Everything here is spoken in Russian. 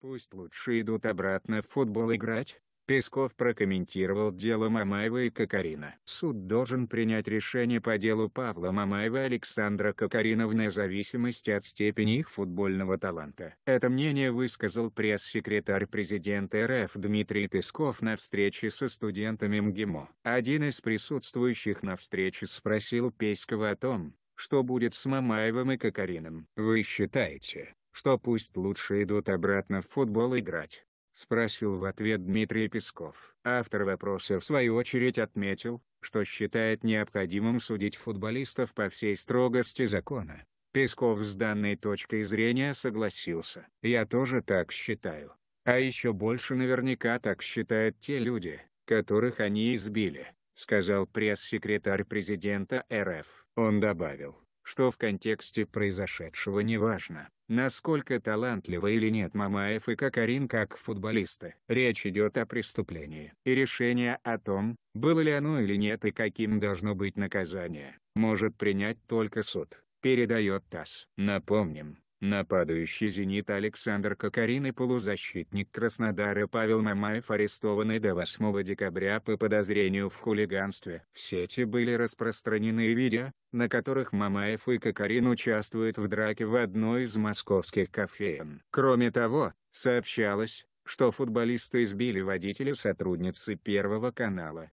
Пусть лучше идут обратно в футбол играть. Песков прокомментировал дело Мамаева и Кокорина. Суд должен принять решение по делу Павла Мамаева и Александра Кокарина вне зависимости от степени их футбольного таланта. Это мнение высказал пресс-секретарь президента РФ Дмитрий Песков на встрече со студентами МГИМО. Один из присутствующих на встрече спросил Пескова о том, что будет с Мамаевым и Кокорином. «Вы считаете, что пусть лучше идут обратно в футбол играть. Спросил в ответ Дмитрий Песков. Автор вопроса в свою очередь отметил, что считает необходимым судить футболистов по всей строгости закона. Песков с данной точкой зрения согласился. «Я тоже так считаю. А еще больше наверняка так считают те люди, которых они избили», сказал пресс-секретарь президента РФ. Он добавил, что в контексте произошедшего не важно. Насколько талантливы или нет Мамаев и Кокорин как футболисты. Речь идет о преступлении. И решение о том, было ли оно или нет и каким должно быть наказание, может принять только суд, передает ТАСС. Напомним, Нападающий «Зенит» Александр Кокорин и полузащитник Краснодара Павел Мамаев арестованы до 8 декабря по подозрению в хулиганстве. В сети были распространены видео, на которых Мамаев и Кокорин участвуют в драке в одной из московских кофеин. Кроме того, сообщалось, что футболисты избили водителя сотрудницы Первого канала.